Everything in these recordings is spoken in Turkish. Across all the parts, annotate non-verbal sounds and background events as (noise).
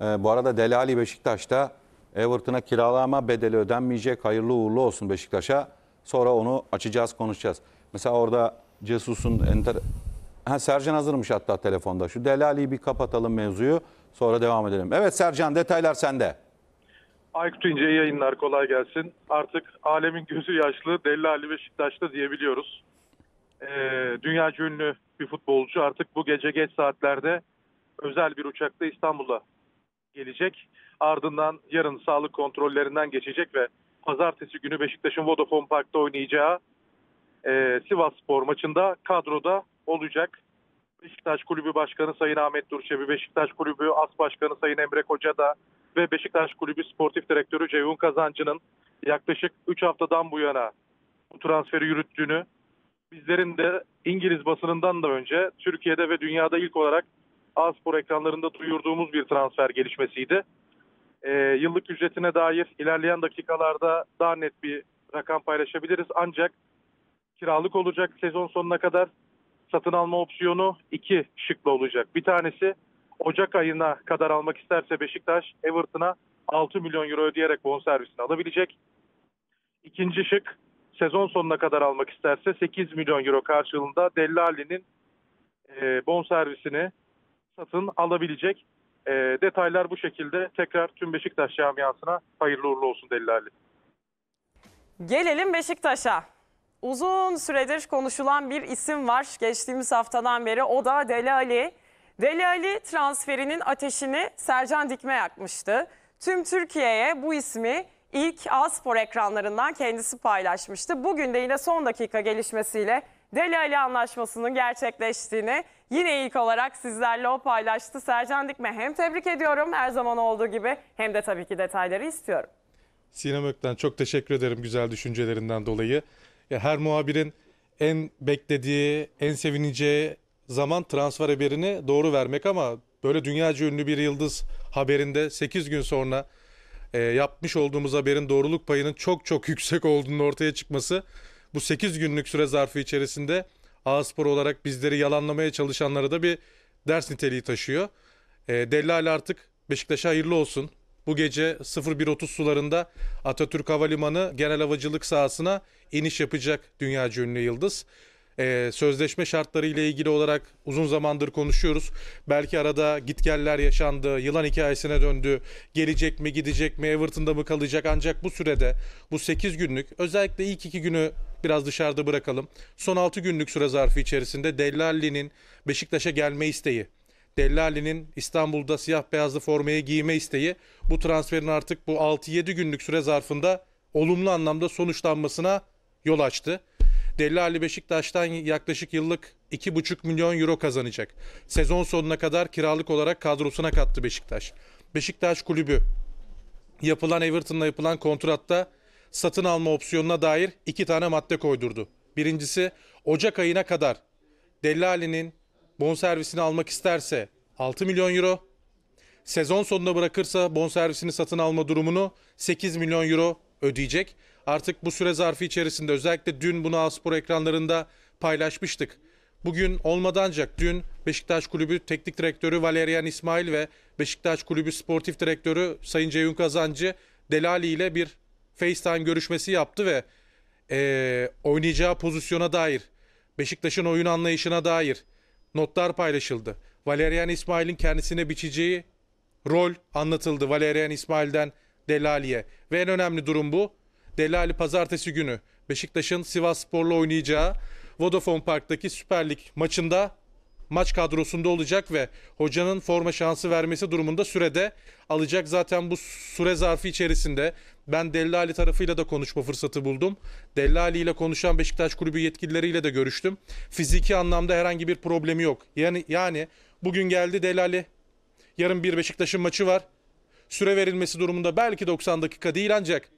Ee, bu arada Delali Beşiktaş'ta Everton'a kiralama bedeli ödenmeyecek. Hayırlı uğurlu olsun Beşiktaş'a. Sonra onu açacağız, konuşacağız. Mesela orada Cesus'un enter... Ha, Sercan hazırmış hatta telefonda. Şu Delali'yi bir kapatalım mevzuyu. Sonra devam edelim. Evet Sercan detaylar sende. Aykut İnce yayınlar kolay gelsin. Artık alemin gözü yaşlı Delali Beşiktaş'ta diyebiliyoruz. Ee, dünya ünlü bir futbolcu artık bu gece geç saatlerde özel bir uçakta İstanbul'a gelecek. Ardından yarın sağlık kontrollerinden geçecek ve pazartesi günü Beşiktaş'ın Vodafone Park'ta oynayacağı e, Sivas Spor maçında kadroda olacak. Beşiktaş Kulübü Başkanı Sayın Ahmet Durçevi, Beşiktaş Kulübü As Başkanı Sayın Emre Koca da ve Beşiktaş Kulübü Sportif Direktörü Ceyhun Kazancı'nın yaklaşık 3 haftadan bu yana bu transferi yürüttüğünü, bizlerin de İngiliz basınından da önce Türkiye'de ve dünyada ilk olarak A-Spor ekranlarında duyurduğumuz bir transfer gelişmesiydi. E, yıllık ücretine dair ilerleyen dakikalarda daha net bir rakam paylaşabiliriz. Ancak kiralık olacak sezon sonuna kadar satın alma opsiyonu iki şıkla olacak. Bir tanesi Ocak ayına kadar almak isterse Beşiktaş Everton'a 6 milyon euro ödeyerek bonservisini alabilecek. İkinci şık sezon sonuna kadar almak isterse 8 milyon euro karşılığında Dellali'nin e, bonservisini satın alabilecek. E, detaylar bu şekilde. Tekrar tüm Beşiktaş camiasına hayırlı uğurlu olsun Delil Ali. Gelelim Beşiktaş'a. Uzun süredir konuşulan bir isim var geçtiğimiz haftadan beri o da Deli Ali. Deli Ali transferinin ateşini Sercan Dikme yakmıştı. Tüm Türkiye'ye bu ismi ilk Aspor ekranlarından kendisi paylaşmıştı. Bugün de yine son dakika gelişmesiyle Deli Ali anlaşmasının gerçekleştiğini Yine ilk olarak sizlerle o paylaştı. Sercan Dikme hem tebrik ediyorum her zaman olduğu gibi hem de tabii ki detayları istiyorum. Sinem Ökten çok teşekkür ederim güzel düşüncelerinden dolayı. Ya her muhabirin en beklediği, en sevineceği zaman transfer haberini doğru vermek ama böyle dünyaca ünlü bir yıldız haberinde 8 gün sonra e, yapmış olduğumuz haberin doğruluk payının çok çok (laughs) yüksek olduğunu ortaya çıkması bu 8 günlük süre zarfı içerisinde a olarak bizleri yalanlamaya çalışanlara da bir ders niteliği taşıyor. E, Dellal artık Beşiktaş'a hayırlı olsun. Bu gece 01.30 sularında Atatürk Havalimanı genel havacılık sahasına iniş yapacak dünya ünlü Yıldız. Ee, sözleşme şartları ile ilgili olarak uzun zamandır konuşuyoruz. Belki arada gitgeller yaşandı, yılan hikayesine döndü. Gelecek mi, gidecek mi, Everton'da mı kalacak? Ancak bu sürede, bu 8 günlük, özellikle ilk 2 günü biraz dışarıda bırakalım. Son 6 günlük süre zarfı içerisinde Dellalli'nin Beşiktaş'a gelme isteği, Dellalli'nin İstanbul'da siyah beyazlı formayı giyme isteği bu transferin artık bu 6-7 günlük süre zarfında olumlu anlamda sonuçlanmasına yol açtı. Delali Beşiktaş'tan yaklaşık yıllık 2,5 milyon euro kazanacak. Sezon sonuna kadar kiralık olarak kadrosuna kattı Beşiktaş. Beşiktaş kulübü yapılan Everton'la yapılan kontratta satın alma opsiyonuna dair iki tane madde koydurdu. Birincisi Ocak ayına kadar Dellali'nin bonservisini almak isterse 6 milyon euro, sezon sonunda bırakırsa bonservisini satın alma durumunu 8 milyon euro ödeyecek. Artık bu süre zarfı içerisinde özellikle dün bunu Aspor ekranlarında paylaşmıştık. Bugün olmadan ancak dün Beşiktaş Kulübü Teknik Direktörü Valerian İsmail ve Beşiktaş Kulübü Sportif Direktörü Sayın Ceyhun Kazancı Delali ile bir FaceTime görüşmesi yaptı ve e, oynayacağı pozisyona dair, Beşiktaş'ın oyun anlayışına dair notlar paylaşıldı. Valerian İsmail'in kendisine biçeceği rol anlatıldı Valerian İsmail'den Delali'ye. Ve en önemli durum bu. Delali pazartesi günü Beşiktaş'ın Sivas Spor'la oynayacağı Vodafone Park'taki Süper Lig maçında maç kadrosunda olacak ve hocanın forma şansı vermesi durumunda sürede alacak. Zaten bu süre zarfı içerisinde ben Dellali tarafıyla da konuşma fırsatı buldum. Dellali ile konuşan Beşiktaş kulübü yetkilileriyle de görüştüm. Fiziki anlamda herhangi bir problemi yok. Yani yani bugün geldi Dellali. Yarın bir Beşiktaş'ın maçı var. Süre verilmesi durumunda belki 90 dakika değil ancak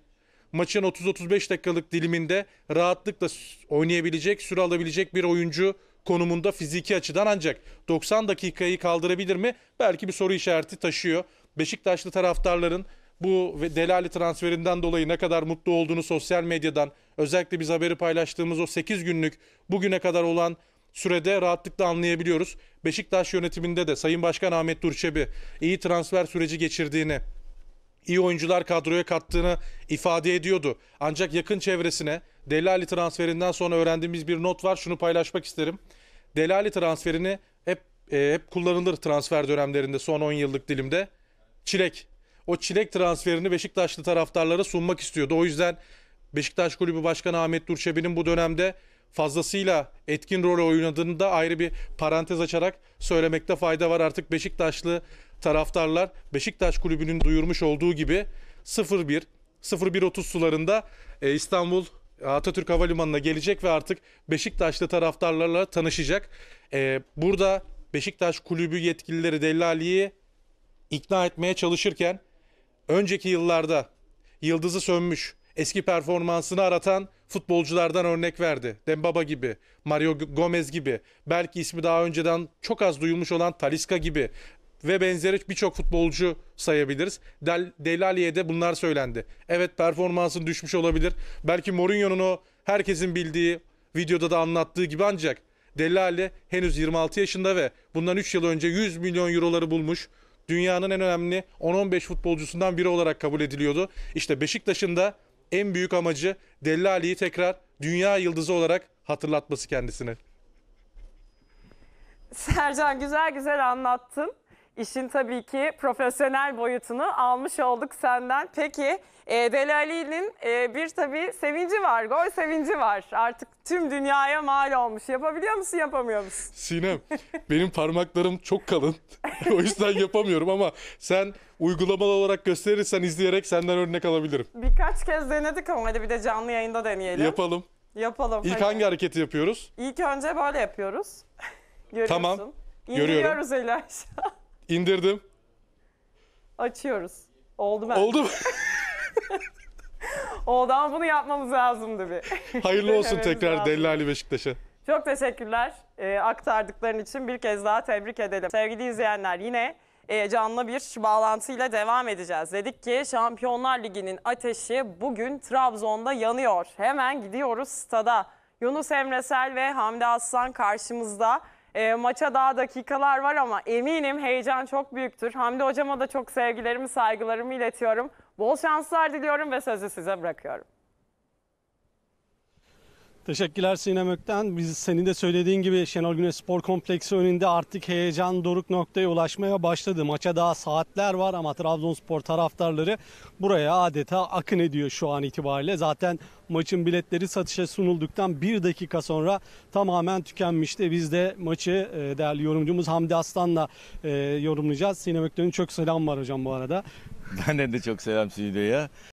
maçın 30-35 dakikalık diliminde rahatlıkla oynayabilecek, süre alabilecek bir oyuncu konumunda fiziki açıdan ancak 90 dakikayı kaldırabilir mi? Belki bir soru işareti taşıyor. Beşiktaşlı taraftarların bu Delali transferinden dolayı ne kadar mutlu olduğunu sosyal medyadan özellikle biz haberi paylaştığımız o 8 günlük bugüne kadar olan sürede rahatlıkla anlayabiliyoruz. Beşiktaş yönetiminde de Sayın Başkan Ahmet Durçebi iyi transfer süreci geçirdiğini, iyi oyuncular kadroya kattığını ifade ediyordu. Ancak yakın çevresine Delali transferinden sonra öğrendiğimiz bir not var. Şunu paylaşmak isterim. Delali transferini hep e, hep kullanılır transfer dönemlerinde son 10 yıllık dilimde. Çilek. O çilek transferini Beşiktaşlı taraftarlara sunmak istiyordu. O yüzden Beşiktaş Kulübü Başkanı Ahmet Durçebi'nin bu dönemde fazlasıyla etkin rol oynadığını da ayrı bir parantez açarak söylemekte fayda var. Artık Beşiktaşlı taraftarlar Beşiktaş Kulübü'nün duyurmuş olduğu gibi 0-1, 0-1.30 sularında e, İstanbul Atatürk Havalimanı'na gelecek ve artık Beşiktaşlı taraftarlarla tanışacak. Ee, burada Beşiktaş kulübü yetkilileri Dellali'yi ikna etmeye çalışırken önceki yıllarda yıldızı sönmüş, eski performansını aratan futbolculardan örnek verdi. Dembaba gibi, Mario Gomez gibi, belki ismi daha önceden çok az duyulmuş olan Talisca gibi, ve benzeri birçok futbolcu sayabiliriz. Del, Delali'ye de bunlar söylendi. Evet performansın düşmüş olabilir. Belki Mourinho'nun o herkesin bildiği videoda da anlattığı gibi ancak Delali henüz 26 yaşında ve bundan 3 yıl önce 100 milyon euroları bulmuş. Dünyanın en önemli 10-15 futbolcusundan biri olarak kabul ediliyordu. İşte Beşiktaş'ın da en büyük amacı Delali'yi tekrar dünya yıldızı olarak hatırlatması kendisine. Sercan güzel güzel anlattın. İşin tabii ki profesyonel boyutunu almış olduk senden. Peki e, Delali'nin e, bir tabii sevinci var, gol sevinci var. Artık tüm dünyaya mal olmuş. Yapabiliyor musun, yapamıyor musun? Sinem, benim parmaklarım çok kalın. (laughs) o yüzden yapamıyorum ama sen uygulamalı olarak gösterirsen izleyerek senden örnek alabilirim. Birkaç kez denedik ama hadi bir de canlı yayında deneyelim. Yapalım. Yapalım. İlk hadi. hangi hareketi yapıyoruz? İlk önce böyle yapıyoruz. (laughs) Görüyorsun. Tamam. İndiriyoruz Görüyorum. eli aşağı. İndirdim. Açıyoruz. Oldu ben. Oldu mu? (laughs) Oldu ama bunu yapmamız lazımdı bir. Hayırlı olsun tekrar Deli Ali Beşiktaş'a. Çok teşekkürler e, aktardıkların için bir kez daha tebrik edelim. Sevgili izleyenler yine e, canlı bir bağlantıyla devam edeceğiz. Dedik ki Şampiyonlar Ligi'nin ateşi bugün Trabzon'da yanıyor. Hemen gidiyoruz stada. Yunus Emre Sel ve Hamdi Aslan karşımızda. E, maça daha dakikalar var ama eminim heyecan çok büyüktür. Hamdi hocama da çok sevgilerimi, saygılarımı iletiyorum. Bol şanslar diliyorum ve sözü size bırakıyorum. Teşekkürler Sinem Ökten. Biz senin de söylediğin gibi Şenol Güneş Spor Kompleksi önünde artık heyecan doruk noktaya ulaşmaya başladı. Maça daha saatler var ama Trabzonspor taraftarları buraya adeta akın ediyor şu an itibariyle. Zaten maçın biletleri satışa sunulduktan bir dakika sonra tamamen tükenmişti. Biz de maçı e, değerli yorumcumuz Hamdi Aslan'la e, yorumlayacağız. Sinem Ökten'in çok selam var hocam bu arada. (laughs) Benden de çok selam stüdyoya.